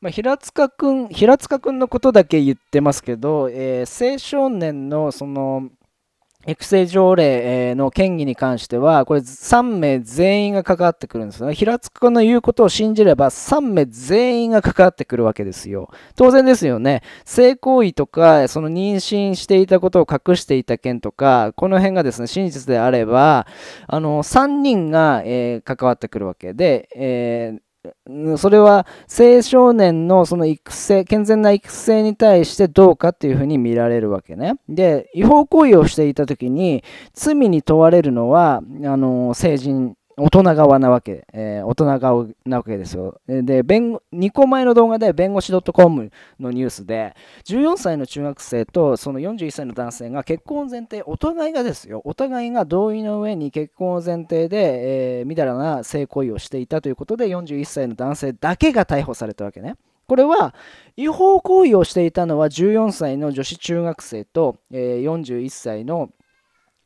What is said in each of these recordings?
まあ、平塚くん平塚くんのことだけ言ってますけど、えー、青少年のその育成条例の権威に関しては、これ3名全員が関わってくるんですよね。平塚君の言うことを信じれば3名全員が関わってくるわけですよ。当然ですよね。性行為とか、その妊娠していたことを隠していた件とか、この辺がですね、真実であれば、あの、3人が、えー、関わってくるわけで、えーそれは青少年のその育成健全な育成に対してどうかっていうふうに見られるわけね。で違法行為をしていた時に罪に問われるのはあの成人大人側なわけ、えー、大人側なわけですよ。で、弁2個前の動画で弁護士 .com のニュースで、14歳の中学生とその41歳の男性が結婚を前提、お互いがですよ、お互いが同意の上に結婚を前提で、えー、みだらな性行為をしていたということで、41歳の男性だけが逮捕されたわけね。これは違法行為をしていたのは14歳の女子中学生と、えー、41歳の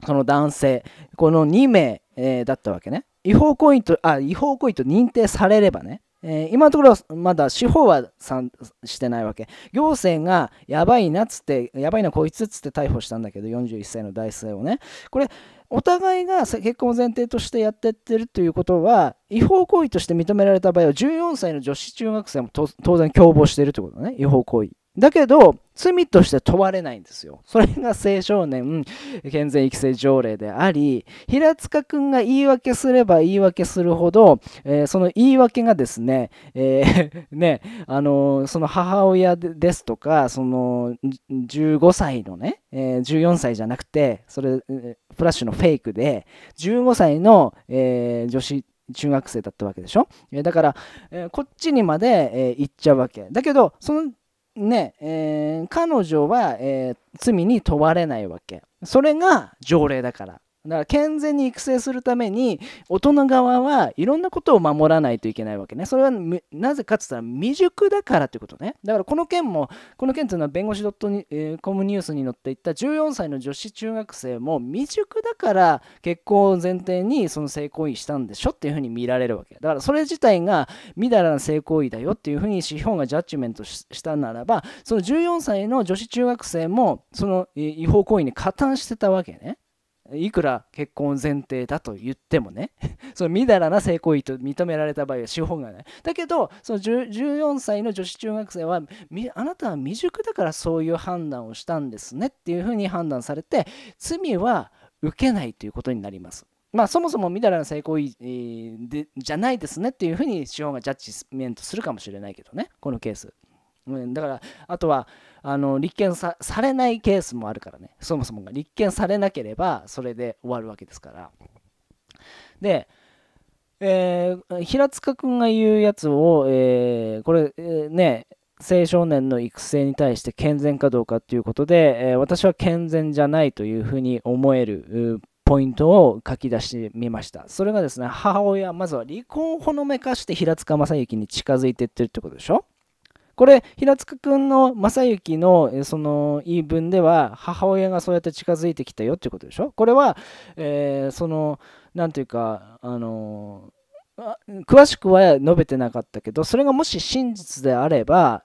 その男性、この2名、えー、だったわけね。違法行為と、あ、違法行為と認定されればね、えー、今のところまだ司法はしてないわけ。行政がやばいなっつって、やばいなこいつっつって逮捕したんだけど、41歳の大生をね。これ、お互いが結婚を前提としてやってってるということは、違法行為として認められた場合は、14歳の女子中学生も当然共謀してるということね、違法行為。だけど、罪として問われないんですよ。それが青少年健全育成条例であり、平塚君が言い訳すれば言い訳するほど、えー、その言い訳がですね、えー、ね、あのー、その母親ですとか、その15歳のね、え14歳じゃなくて、それ、フラッシュのフェイクで、15歳の、え女子中学生だったわけでしょだから、えこっちにまで、え行っちゃうわけ。だけど、そのね、えー、彼女は、えー、罪に問われないわけ。それが条例だから。だから健全に育成するために大人側はいろんなことを守らないといけないわけね。それはなぜかって言ったら未熟だからってことね。だからこの件も、この件というのは弁護士 .com ニュースに載っていった14歳の女子中学生も未熟だから結婚を前提にその性行為したんでしょっていうふうに見られるわけ。だからそれ自体がみだらな性行為だよっていうふうに司法がジャッジメントしたならば、その14歳の女子中学生もその違法行為に加担してたわけね。いくら結婚前提だと言ってもね そのみだらな性行為と認められた場合は司法がないだけどその14歳の女子中学生はあなたは未熟だからそういう判断をしたんですねっていうふうに判断されて罪は受けないということになりますまあ、そもそもみだらな性行為、でじゃないですねっていうふうに司法がジャッジメントするかもしれないけどね、このケース。だから、あとは、あの立件されないケースもあるからねそもそもが立件されなければそれで終わるわけですからで、えー、平塚君が言うやつを、えー、これ、えー、ね青少年の育成に対して健全かどうかということで、え私は健全じゃないというふうに思えるポイントを書き出してみました。それがですね、母親、まずは離婚をほのめかして平塚正幸に近づいていってるってことでしょこれ平塚君の正幸のその言い分では母親がそうやって近づいてきたよっていうことでしょこれは、えー、その何ていうかあの詳しくは述べてなかったけどそれがもし真実であれば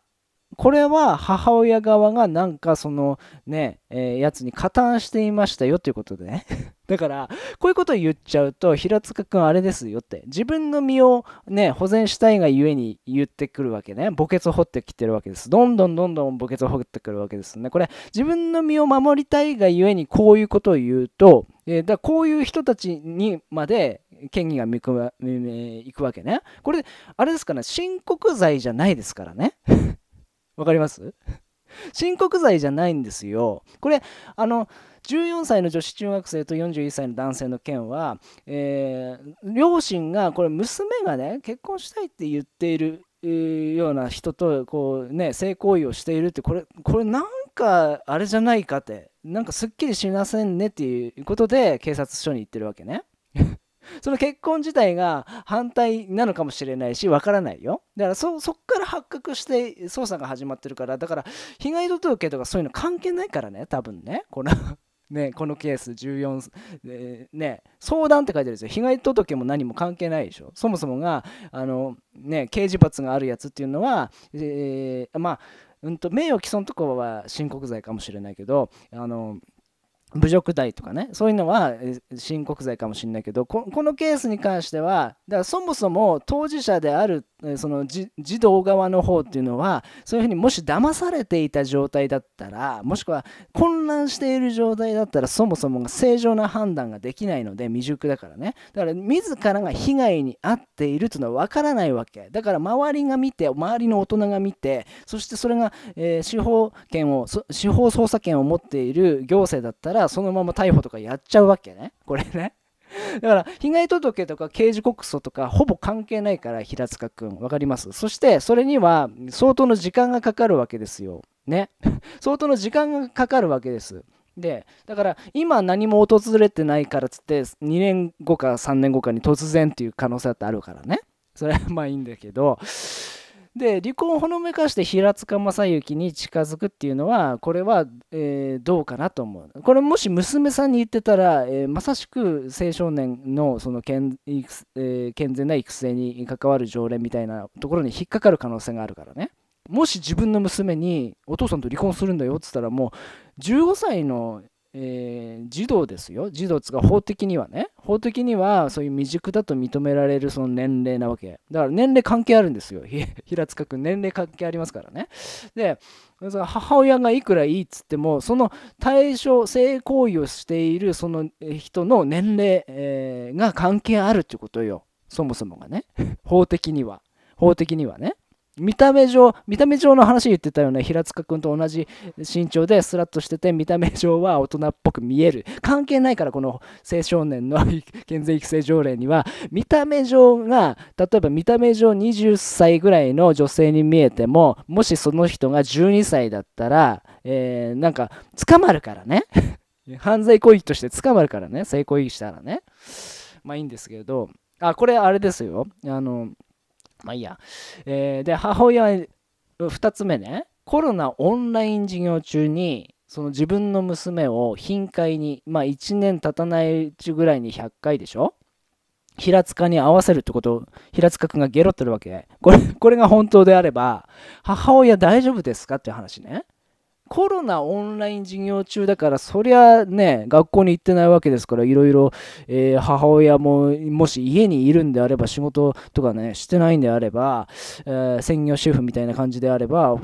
これは母親側がなんかそのね、えー、やつに加担していましたよということでね だからこういうことを言っちゃうと平塚君あれですよって自分の身をね保全したいがゆえに言ってくるわけね墓穴を掘ってきてるわけですどんどんどんどん墓穴を掘ってくるわけですねこれ自分の身を守りたいがゆえにこういうことを言うと、えー、だこういう人たちにまで権威がいくわけねこれあれですかね、申告罪じゃないですからねわかります申告 罪じゃないんですよ。これ、あの、14歳の女子中学生と41歳の男性の件は、えー、両親が、これ、娘がね、結婚したいって言っている、ような人と、こうね、性行為をしているって、これ、これ、なんか、あれじゃないかって、なんかすっきりしませんねっていうことで、警察署に行ってるわけね。その結婚自体が反対なのかもしれないしわからないよだからそそっから発覚して捜査が始まってるからだから被害届とかそういうの関係ないからね多分ねこの ね、このケース14、えー、ね、相談って書いてあるんですよ。被害届も何も関係ないでしょ。そもそもが、あの、ね、刑事罰があるやつっていうのは、えー、まあ、うんと、名誉毀損とかは申告罪かもしれないけど、あの、侮辱罪とかねそういうのは申告罪かもしれないけどこのケースに関してはだからそもそも当事者であるその児童側の方っていうのはそういうふうにもし騙されていた状態だったらもしくは混乱している状態だったらそもそもが正常な判断ができないので未熟だからねだから自らが被害に遭っているというのは分からないわけだから周りが見て周りの大人が見てそしてそれが、えー、司法権を司法捜査権を持っている行政だったららそのまま逮捕とかやっちゃうわけねこれねだから被害届とか刑事告訴とかほぼ関係ないから平塚君分かりますそしてそれには相当の時間がかかるわけですよね 相当の時間がかかるわけですでだから今何も訪れてないからっつって2年後か3年後かに突然っていう可能性だってあるからねそれはまあいいんだけどで離婚をほのめかして平塚正幸に近づくっていうのはこれは、えー、どうかなと思うこれもし娘さんに言ってたら、えー、まさしく青少年のその健,、えー、健全な育成に関わる条例みたいなところに引っかかる可能性があるからねもし自分の娘にお父さんと離婚するんだよっつったらもう15歳のえー、児童ですよ児童つか法的にはね法的にはそういう未熟だと認められるその年齢なわけだから年齢関係あるんですよ 平塚君年齢関係ありますからねで母親がいくらいいっつってもその対象性行為をしているその人の年齢、えー、が関係あるってことよそもそもがね法的には法的にはね見た目上、見た目上の話言ってたよね。平塚君と同じ身長でスラッとしてて、見た目上は大人っぽく見える。関係ないから、この青少年の 健全育成条例には、見た目上が、例えば見た目上20歳ぐらいの女性に見えても、もしその人が12歳だったら、えー、なんか、捕まるからね。犯罪行為として捕まるからね。性行為したらね。まあいいんですけど、あ、これあれですよ。あの、まあいいや。えー、で、母親、2つ目ね、コロナオンライン授業中に、その自分の娘を頻回に、まあ1年経たないうちぐらいに100回でしょ平塚に合わせるってことを平塚君がゲロってるわけこれこれが本当であれば母親大丈夫ですかっていう話ねコロナオンライン授業中だから、そりゃね、学校に行ってないわけですから、いろいろ、えー、母親も、もし家にいるんであれば、仕事とかね、してないんであれば、えー、専業主婦みたいな感じであれば、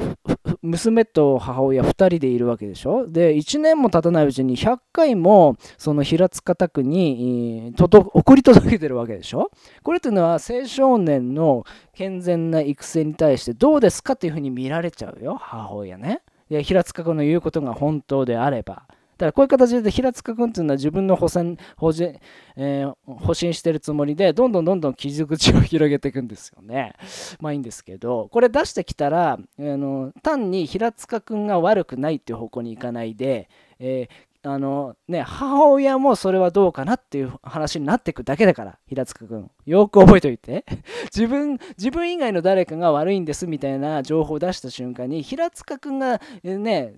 娘と母親2人でいるわけでしょで1年も経たないうちに100回もその平塚宅に送り届けてるわけでしょこれっていうのは青少年の健全な育成に対してどうですかっていうふうに見られちゃうよ母親ね。平塚君の言うことが本当であれば。だこういう形で平塚君っていうのは自分の保線保人、えー、保身してるつもりでどんどんどんどん傷口を広げていくんですよね。まあいいんですけどこれ出してきたら、の単に平塚君が悪くないっていう方向に行かないで、えー、あのね、母親もそれはどうかなっていう話になってくだけだから、平塚君。よく覚えておいて。自分、自分以外の誰かが悪いんですみたいな情報を出した瞬間に、平塚君がね、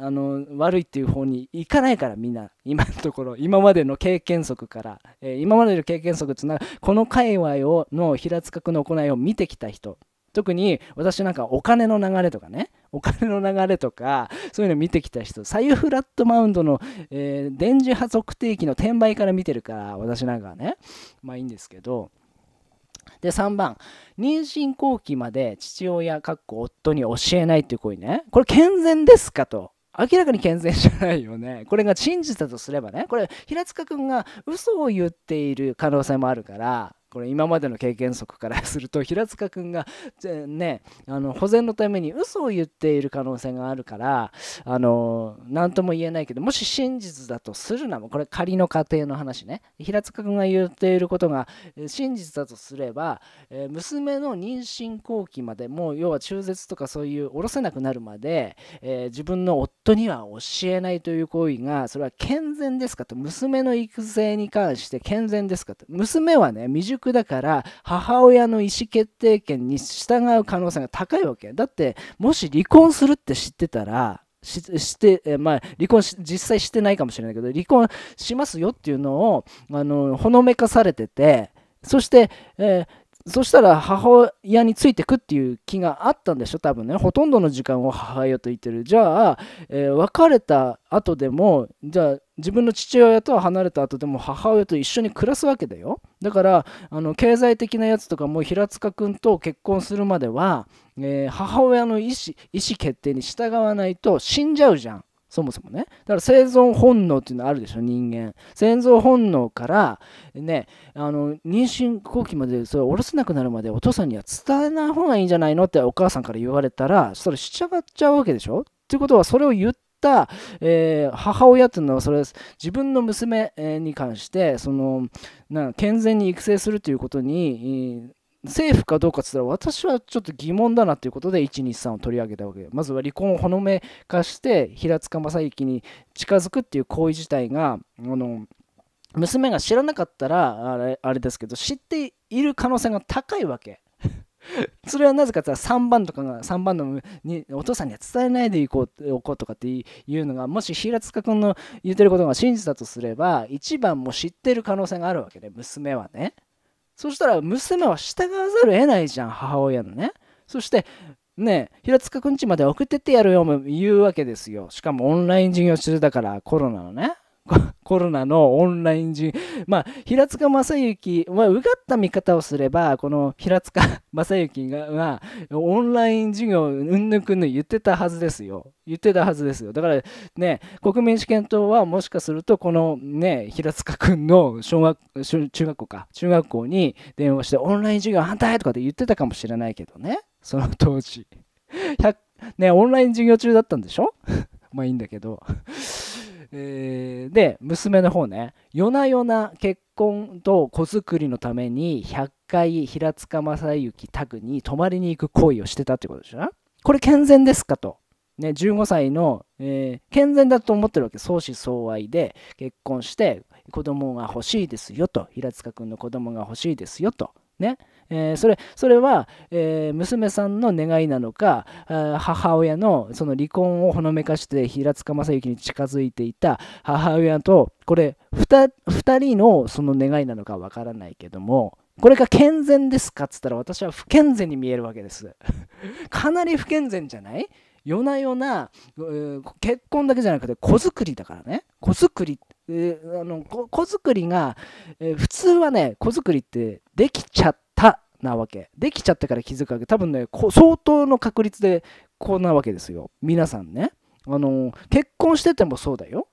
あの、悪いっていう方に行かないから、みんな。今のところ、今までの経験則から、えー、今までの経験則っていうのは、この界隈をの平塚君の行いを見てきた人。特に私なんかお金の流れとかねお金の流れとか、そういうの見てきた人、左右フラットマウンドの、えー、電磁波測定器の転売から見てるから、私なんかはね、まあいいんですけど、で3番妊娠後期まで父親かっこ夫に教えないっていう行為ねこれ健全ですかと明らかに健全じゃないよねこれが真実だとすればねこれ平塚君が嘘を言っている可能性もあるからこれ今までの経験則からすると平塚君がねあの保全のために嘘を言っている可能性があるからあの何とも言えないけどもし真実だとするなもこれ仮の仮定の話ね平塚君が言っていることが真実だとすれば、え娘の妊娠後期までもう要は中絶とかそういう下ろせなくなるまで、え自分の夫には教えないという行為がそれは健全ですかと娘の育成に関して健全ですかと娘はね未熟だから母親の意思決定権に従う可能性が高いわけだってもし離婚するって知ってたらしして、えまあ、離婚実際してないかもしれないけど離婚しますよっていうのをあのほのめかされててそして、えーそしたら母親についてくっていう気があったんでしょ多分ねほとんどの時間を母親と言ってるじゃあ、えー、別れた後でもじゃあ自分の父親とは離れた後でも母親と一緒に暮らすわけだよだからあの経済的なやつとかも平塚君と結婚するまでは、えー、母親の意思意思決定に従わないと死んじゃうじゃんそもそもねだから生存本能っていうのあるでしょ人間生存本能からねあの妊娠後期までそれ下ろせなくなるまでお父さんには伝えない方がいいんじゃないのってお母さんから言われたらそれしちゃっちゃうわけでしょっていうことはそれを言っ、えー、母親っていうのはそれ自分の娘に関してそのな健全に育成するということに、政府かどうかって言ったら私はちょっと疑問だなということで123を取り上げたわけでまずは離婚をほのめかして平塚正幸に近づくっていう行為自体があの娘が知らなかったらあれあれですけど知っている可能性が高いわけ それはなぜかって言3番とかが3番のにお父さんには伝えないでいこうおこうとかっていうのがもし平塚君の言ってることが真実だとすれば1番も知ってる可能性があるわけで娘はねそしたら娘は従わざるを得ないじゃん母親のねそしてね平塚くんちまで送ってってやるよも言うわけですよしかもオンライン授業中だからコロナのね コロナのオンライン人、まあ、平塚正幸は、うがった見方をすれば、この平塚正 幸が、まあ、オンライン授業、うんぬくぬ言ってたはずですよ。言ってたはずですよ。だからね、国民主権党はもしかすると、このね、平塚君の小学中学校か、中学校に電話して、オンライン授業反対とかって言ってたかもしれないけどね、その当時。ね、オンライン授業中だったんでしょ まあいいんだけどえで娘の方ね夜な夜な結婚と子作りのために100回平塚正幸グに泊まりに行く行為をしてたってことでしょこれ健全ですかと。ね、15歳の、えー、健全だと思ってるわけ相思相愛で結婚して子供が欲しいですよと平塚君の子供が欲しいですよとねえー、それそれは、えー、娘さんの願いなのか母親のその離婚をほのめかして平塚正幸に近づいていた母親とこれ 2, 人のその願いなのかわからないけどもこれが健全ですかっつったら私は不健全に見えるわけです かなり不健全じゃない夜な夜な、えー、結婚だけじゃなくて子作りだからね子作りえあの子作りが、えー、普通はね子作りってできちゃったなわけできちゃったから気づくわけ多分ね相当の確率でこうなわけですよ皆さんねあの結婚しててもそうだよ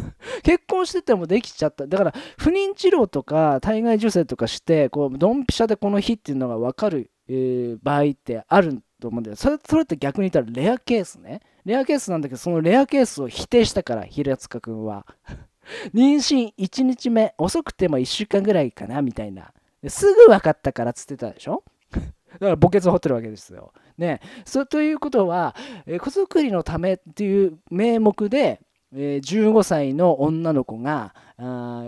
結婚しててもできちゃっただから不妊治療とか体外受精とかしてこうドンピシャでこの日っていうのが分かる、えー、場合ってあると思うんだよそれそれって逆に言ったらレアケースねレアケースなんだけどそのレアケースを否定したから平塚君は妊娠1日目、遅くても1週間ぐらいかな、みたいな。すぐ分かったからっつってたでしょ だから墓穴を掘ってるわけですよ。ね、そということは、え子作りのためっていう名目で、え15歳の女の子があ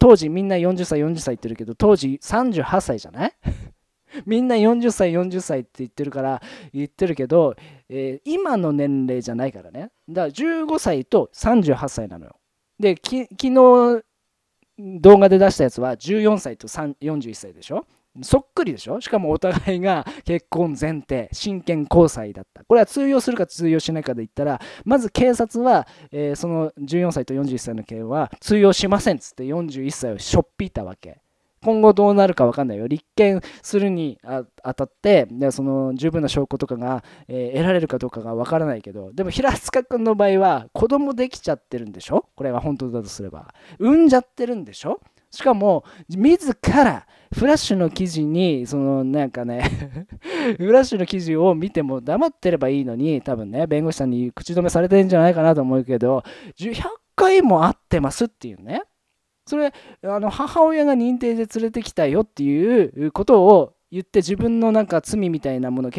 当時みんな40歳40歳言ってるけど当時38歳じゃない みんな40歳40歳って言ってるから言ってるけど、えー、今の年齢じゃないからねだから15歳と38歳なのよで、き昨日動画で出したやつは14歳と41歳でしょそっくりでしょしかもお互いが結婚前提、真剣交際だった。これは通用するか通用しないかで言ったら、まず警察は、えー、その14歳と41歳の件は通用しませんっつって41歳をしょっぴいたわけ。今後どうなるか分かんないよ。立件するにあたって、その十分な証拠とかが、えー、得られるかどうかが分からないけど、でも平塚君の場合は、子供できちゃってるんでしょこれは本当だとすれば。産んじゃってるんでしょしかも、自ら、フラッシュの記事に、そのなんかね フラッシュの記事を見ても黙ってればいいのに、多分ね、弁護士さんに口止めされてるんじゃないかなと思うけど、100回も会ってますっていうね。それあの母親が認定で連れてきたよっていうことを言って自分のなんか罪みたいなもの、え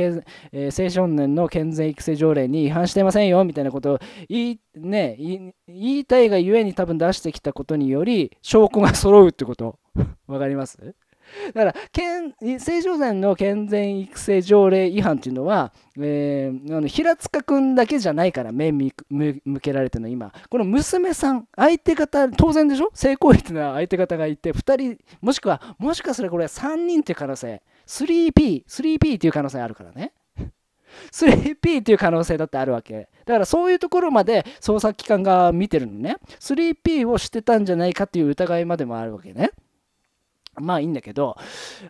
ー、青少年の健全育成条例に違反してませんよみたいなことを言い,、ね、言いたいがゆえに多分出してきたことにより証拠が揃うってこと分 かりますだから正常膳の健全育成条例違反っていうのは、えー、あの平塚君だけじゃないから目向けられてるの今この娘さん相手方当然でしょ性行為っていうのは相手方がいて2人もしくはもしかするこれ3人っていう可能性3 p 3P っていう可能性あるからね 3P っていう可能性だってあるわけだからそういうところまで捜査機関が見てるのね 3P をしてたんじゃないかっていう疑いまでもあるわけねまあいいんだけど、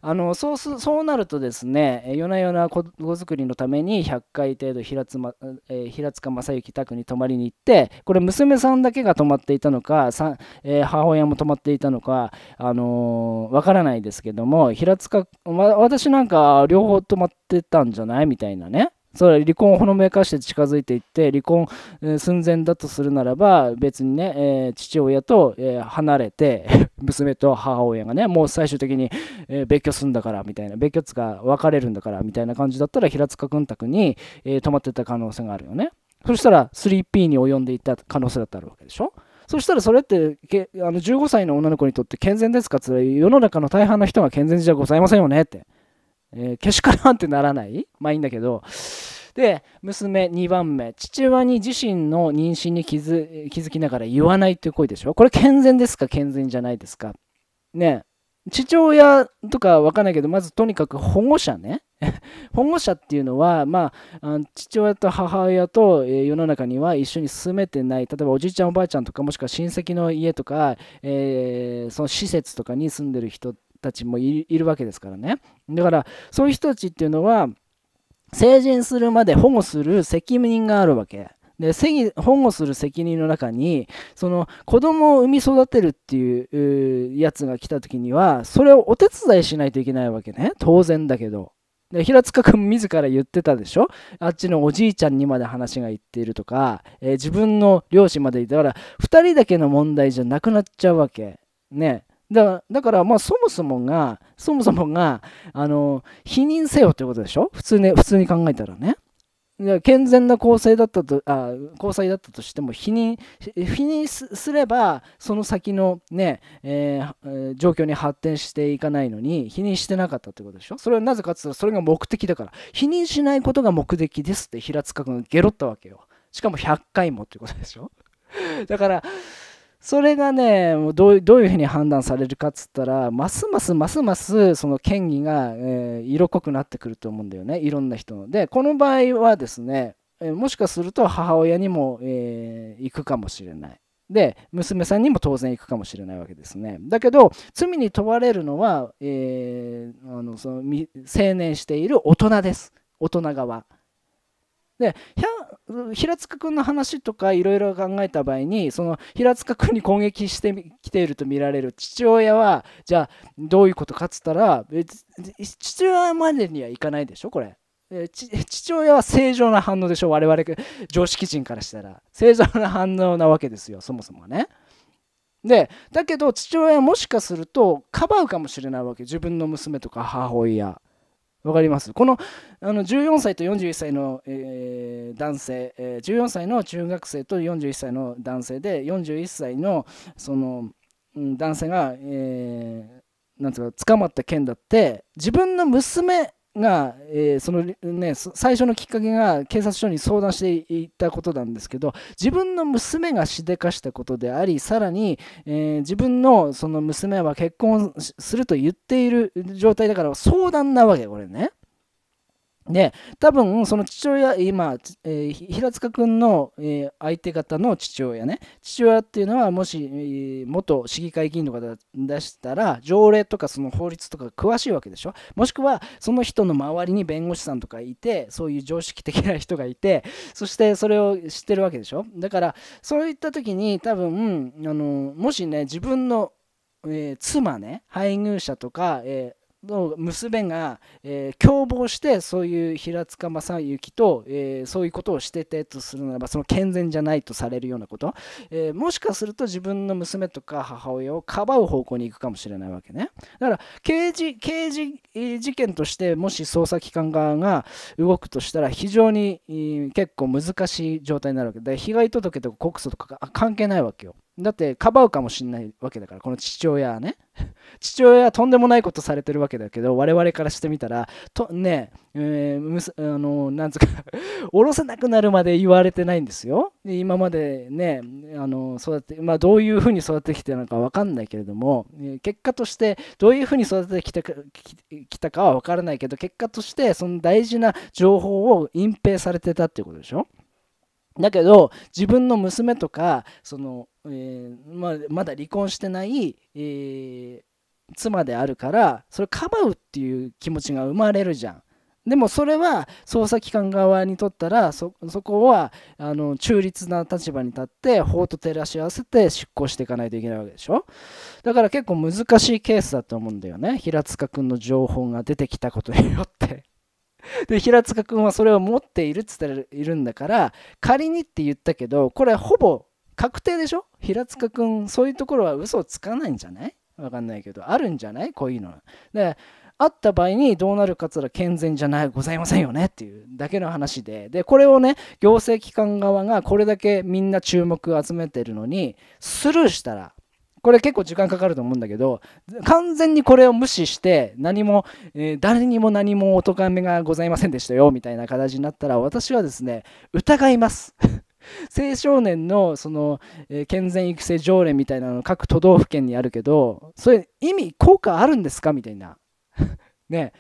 あのそうすそうなるとですね、夜な夜な子作りのために100回程度平塚,、えー、平塚正幸宅に泊まりに行って、これ娘さんだけが泊まっていたのか、さえー、母親も泊まっていたのか、あのわ、からないですけども、平塚、ま、私なんか両方泊まってたんじゃないみたいなね。それ離婚をほのめかして近づいていって離婚寸前だとするならば別にね、えー、父親と、えー、離れて 娘と母親がねもう最終的に、えー、別居するんだからみたいな別居つか別れるんだからみたいな感じだったら平塚君宅に、えー、泊まってた可能性があるよねそしたら 3P に及んでいた可能性だったあるわけでしょそしたらそれってけあの15歳の女の子にとって健全ですかって世の中の大半の人が健全じゃございませんよねってえー、けしからんってならないまあいいんだけど。で、娘2番目、父親に自身の妊娠に気づ気づきながら言わないという声でしょこれ健全ですか健全じゃないですかね父親とかわかんないけど、まずとにかく保護者ね。保護者っていうのは、まあ、父親と母親と、えー、世の中には一緒に住めてない、例えばおじいちゃん、おばあちゃんとか、もしくは親戚の家とか、えー、その施設とかに住んでる人たちもいるわけですからね。だからそういう人たちっていうのは成人するまで保護する責任があるわけ。で保護する責任の中にその子供を産み育てるっていうやつが来た時にはそれをお手伝いしないといけないわけね当然だけどで平塚君自ら言ってたでしょあっちのおじいちゃんにまで話がいっているとか、えー、自分の両親までいたから2人だけの問題じゃなくなっちゃうわけねだだからまあそもそもがそもそもがあの否認せよということでしょ普通,、ね、普通に考えたらね。健全な交際だったとあ交際だったとしても否認否認すればその先のね、えー、状況に発展していかないのに否認してなかったってことでしょそれはなぜかというと、それが目的だから否認しないことが目的ですって平塚君ゲロったわけよしかも100回もってことでしょ だからそれがねどうどういうふうに判断されるかっつったらますますますますその権威が、えー、色濃くなってくると思うんだよねいろんな人の。でこの場合はですねもしかすると母親にも、えー、行くかもしれない。で娘さんにも当然行くかもしれないわけですね。だけど罪に問われるのは、えー、あのその成年している大人です大人側。で平塚君の話とかいろいろ考えた場合にその平塚君に攻撃してきていると見られる父親はじゃあどういうことかっつったら父親までにはいかないでしょこれ。父親は正常な反応でしょ我々常識人からしたら正常な反応なわけですよそもそもね。でだけど父親はもしかするとかばうかもしれないわけ自分の娘とか母親。わかりますこのあの14歳と41歳の、えー、男性、えー、14歳の中学生と41歳の男性で41歳のその、うん、男性が、えー、なんうか捕まった件だって自分の娘が、えー、そのね、最初のきっかけが警察署に相談していたことなんですけど自分の娘がしでかしたことでありさらに、えー、自分のその娘は結婚すると言っている状態だから相談なわけこれね。で多分その父親今、えー、平塚君の、えー、相手方の父親ね父親っていうのはもし、えー、元市議会議員の方出したら条例とかその法律とか詳しいわけでしょもしくはその人の周りに弁護士さんとかいてそういう常識的な人がいてそしてそれを知ってるわけでしょだからそういった時に多分、あのもしね自分のえー、妻ね配偶者とか、えーの娘が、えー、共謀してそういう平塚正幸と、えー、そういうことをしてたとするならばその健全じゃないとされるようなこと、えー、もしかすると自分の娘とか母親をかばう方向に行くかもしれないわけねだから刑事刑事、事件としてもし捜査機関側が動くとしたら非常に、結構難しい状態になるわけで被害届とか告訴とか関係ないわけよだってかばうかもしんないわけだからこの父親はね 父親はとんでもないことされてるわけだけど我々からしてみたらとねえ、えあのなんつうか下 ろせなくなるまで言われてないんですよで今までねあの育て、まあ、どういうふうに育ててきたのか分かんないけれども、え結果としてどういうふうに育ててきたきたかは分からないけど結果としてその大事な情報を隠蔽されてたっていうことでしょだけど自分の娘とかその、えー、まあ、まだ離婚してない、えー、妻であるからそれかばうっていう気持ちが生まれるじゃん。でもそれは捜査機関側にとったらそこはあの中立な立場に立って法と照らし合わせて執行していかないといけないわけでしょだから結構難しいケースだと思うんだよね平塚君の情報が出てきたことによって で平塚君はそれを持っているっつっているんだから仮にって言ったけどこれほぼ確定でしょ平塚君そういうところは嘘をつかないんじゃないわかんないけどあるんじゃないこういうのであった場合にどうなるかつら健全じゃないございませんよねっていうだけの話ででこれをね行政機関側がこれだけみんな注目を集めてるのにスルーしたらこれ結構時間かかると思うんだけど完全にこれを無視して何も、えー、誰にも何もお咎めがございませんでしたよみたいな形になったら私はですね疑います 青少年のその、えー、健全育成条例みたいなの各都道府県にあるけどそれ意味効果あるんですかみたいな ね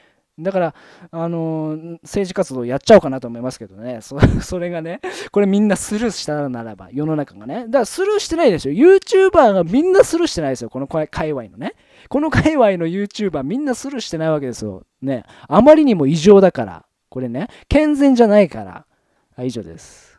だから、あのー、政治活動やっちゃおうかなと思いますけどねそ、それがね、これみんなスルーしたならば、世の中がね、だからスルーしてないでしょ、YouTuber がみんなスルーしてないですよ、この界隈のね。この界隈の YouTuber みんなスルーしてないわけですよ。ね、あまりにも異常だから、これね、健全じゃないから。以上です。